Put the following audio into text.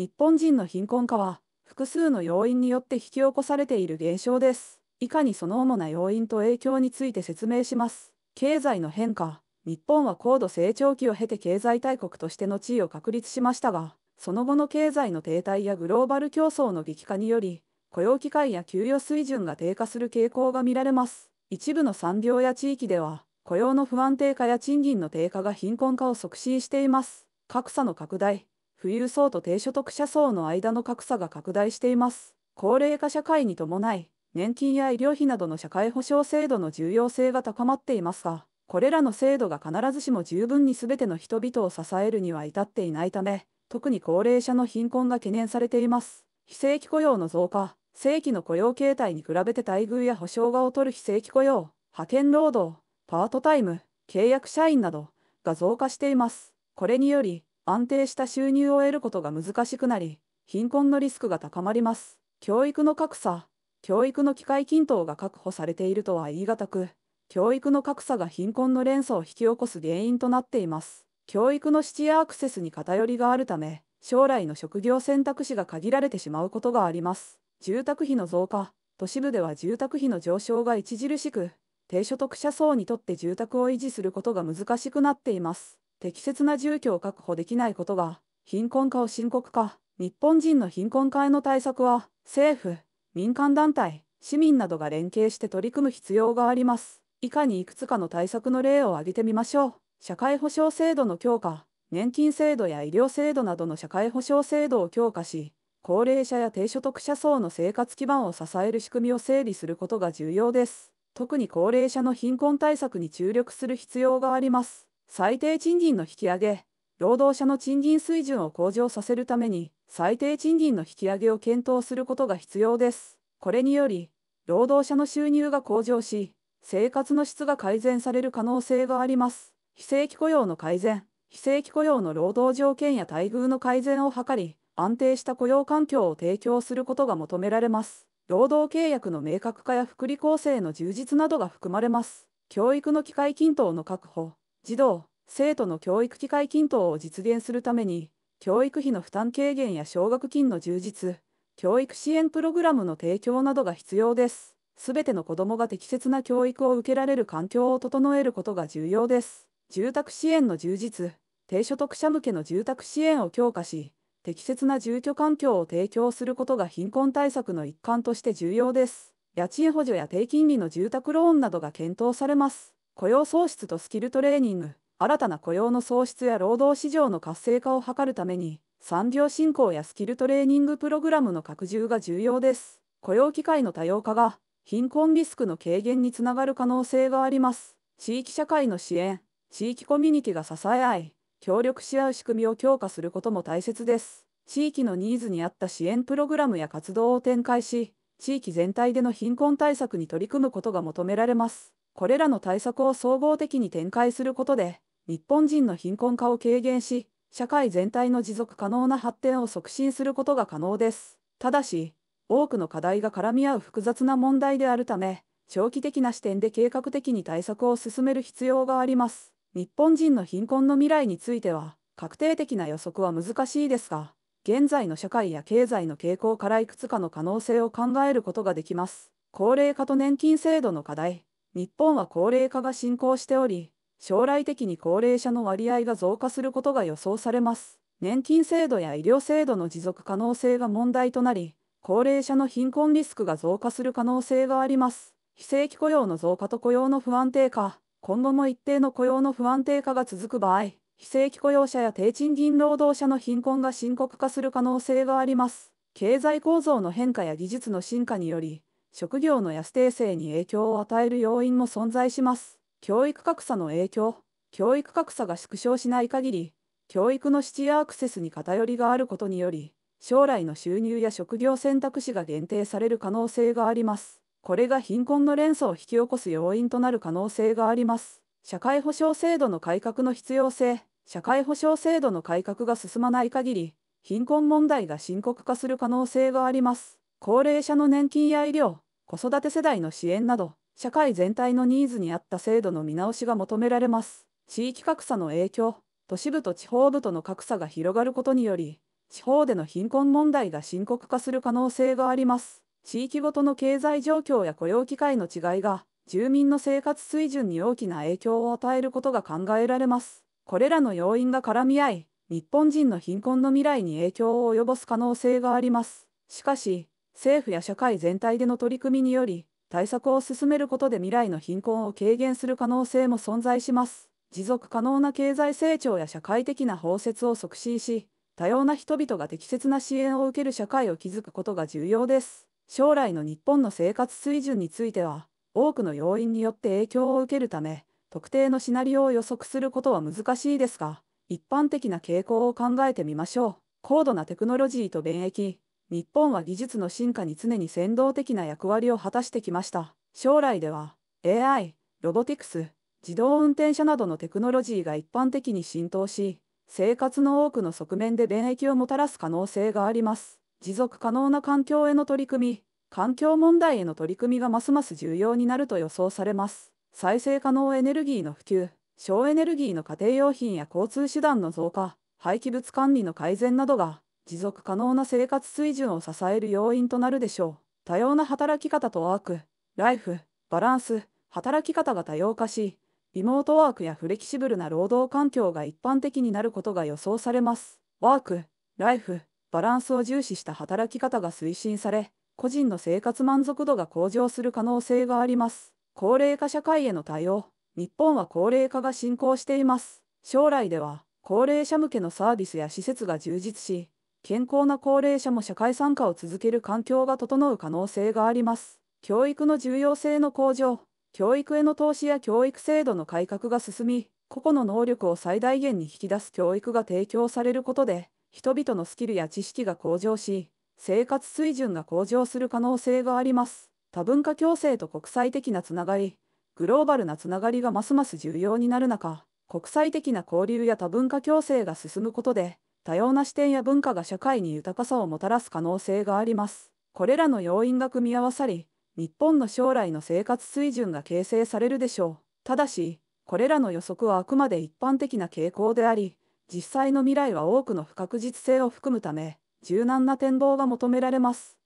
日本人の貧困化は、複数の要因によって引き起こされている現象です。以下にその主な要因と影響について説明します。経済の変化。日本は高度成長期を経て経済大国としての地位を確立しましたが、その後の経済の停滞やグローバル競争の激化により、雇用機会や給与水準が低下する傾向が見られます。一部の産業や地域では、雇用の不安定化や賃金の低下が貧困化を促進しています。格差の拡大、富裕層と低所得者層の間の格差が拡大しています。高齢化社会に伴い、年金や医療費などの社会保障制度の重要性が高まっていますが、これらの制度が必ずしも十分に全ての人々を支えるには至っていないため、特に高齢者の貧困が懸念されています。非正規雇用の増加、正規の雇用形態に比べて待遇や保障が劣る非正規雇用、派遣労働、パートタイム、契約社員などが増加しています。これにより、安定した収入を得ることが難しくなり、貧困のリスクが高まります。教育の格差、教育の機会均等が確保されているとは言い難く、教育の格差が貧困の連鎖を引き起こす原因となっています。教育の質やアクセスに偏りがあるため、将来の職業選択肢が限られてしまうことがあります。住宅費の増加、都市部では住宅費の上昇が著しく、低所得者層にとって住宅を維持することが難しくなっています。適切な住居を確保できないことが貧困化を深刻化。日本人の貧困化への対策は政府、民間団体、市民などが連携して取り組む必要があります。以下にいくつかの対策の例を挙げてみましょう。社会保障制度の強化、年金制度や医療制度などの社会保障制度を強化し、高齢者や低所得者層の生活基盤を支える仕組みを整理することが重要です。特に高齢者の貧困対策に注力する必要があります。最低賃金の引き上げ、労働者の賃金水準を向上させるために、最低賃金の引き上げを検討することが必要です。これにより、労働者の収入が向上し、生活の質が改善される可能性があります。非正規雇用の改善、非正規雇用の労働条件や待遇の改善を図り、安定した雇用環境を提供することが求められます。労働契約の明確化や福利厚生の充実などが含まれます。教育の機会均等の確保、児童、生徒の教育機会均等を実現するために、教育費の負担軽減や奨学金の充実、教育支援プログラムの提供などが必要です。すべての子どもが適切な教育を受けられる環境を整えることが重要です。住宅支援の充実、低所得者向けの住宅支援を強化し、適切な住居環境を提供することが貧困対策の一環として重要です。家賃補助や低金利の住宅ローンなどが検討されます。雇用創出とスキルトレーニング、新たな雇用の創出や労働市場の活性化を図るために、産業振興やスキルトレーニングプログラムの拡充が重要です。雇用機会の多様化が、貧困リスクの軽減につながる可能性があります。地域社会の支援、地域コミュニティが支え合い、協力し合う仕組みを強化することも大切です。地域のニーズに合った支援プログラムや活動を展開し、地域全体での貧困対策に取り組むことが求められます。これらの対策を総合的に展開することで、日本人の貧困化を軽減し、社会全体の持続可能な発展を促進することが可能です。ただし、多くの課題が絡み合う複雑な問題であるため、長期的な視点で計画的に対策を進める必要があります。日本人の貧困の未来については、確定的な予測は難しいですが、現在の社会や経済の傾向からいくつかの可能性を考えることができます。高齢化と年金制度の課題、日本は高齢化が進行しており、将来的に高齢者の割合が増加することが予想されます。年金制度や医療制度の持続可能性が問題となり、高齢者の貧困リスクが増加する可能性があります。非正規雇用の増加と雇用の不安定化、今後も一定の雇用の不安定化が続く場合、非正規雇用者や低賃金労働者の貧困が深刻化する可能性があります。経済構造の変化や技術の進化により、職業の安定性に影響を与える要因も存在します。教育格差の影響教育格差が縮小しない限り、教育の質やアクセスに偏りがあることにより、将来の収入や職業選択肢が限定される可能性があります。これが貧困の連鎖を引き起こす要因となる可能性があります。社会保障制度の改革の必要性、社会保障制度の改革が進まない限り、貧困問題が深刻化する可能性があります。高齢者の年金や医療、子育て世代の支援など、社会全体のニーズに合った制度の見直しが求められます。地域格差の影響、都市部と地方部との格差が広がることにより、地方での貧困問題が深刻化する可能性があります。地域ごとの経済状況や雇用機会の違いが、住民の生活水準に大きな影響を与えることが考えられます。これらの要因が絡み合い、日本人の貧困の未来に影響を及ぼす可能性があります。しかし、政府や社会全体での取り組みにより、対策を進めることで未来の貧困を軽減する可能性も存在します。持続可能な経済成長や社会的な包摂を促進し、多様な人々が適切な支援を受ける社会を築くことが重要です。将来の日本の生活水準については、多くの要因によって影響を受けるため、特定のシナリオを予測することは難しいですが、一般的な傾向を考えてみましょう。高度なテクノロジーと便益、日本は技術の進化に常に先導的な役割を果たしてきました。将来では AI、ロボティクス、自動運転車などのテクノロジーが一般的に浸透し、生活の多くの側面で便益をもたらす可能性があります。持続可能な環境への取り組み、環境問題への取り組みがますます重要になると予想されます。再生可能エネルギーの普及、省エネルギーの家庭用品や交通手段の増加、廃棄物管理の改善などが持続可能な生活水準を支える要因となるでしょう。多様な働き方とワーク、ライフ、バランス、働き方が多様化し、リモートワークやフレキシブルな労働環境が一般的になることが予想されます。ワーク、ライフ、バランスを重視した働き方が推進され、個人の生活満足度が向上する可能性があります。高齢化社会への対応、日本は高齢化が進行しています。将来では、高齢者向けのサービスや施設が充実し、健康な高齢者も社会参加を続ける環境が整う可能性があります。教育の重要性の向上、教育への投資や教育制度の改革が進み、個々の能力を最大限に引き出す教育が提供されることで、人々のスキルや知識が向上し、生活水準が向上する可能性があります。多文化共生と国際的なつながり、グローバルなつながりがますます重要になる中、国際的な交流や多文化共生が進むことで、多様な視点や文化が社会に豊かさをもたらす可能性があります。これらの要因が組み合わさり、日本の将来の生活水準が形成されるでしょう。ただし、これらの予測はあくまで一般的な傾向であり、実際の未来は多くの不確実性を含むため、柔軟な展望が求められます。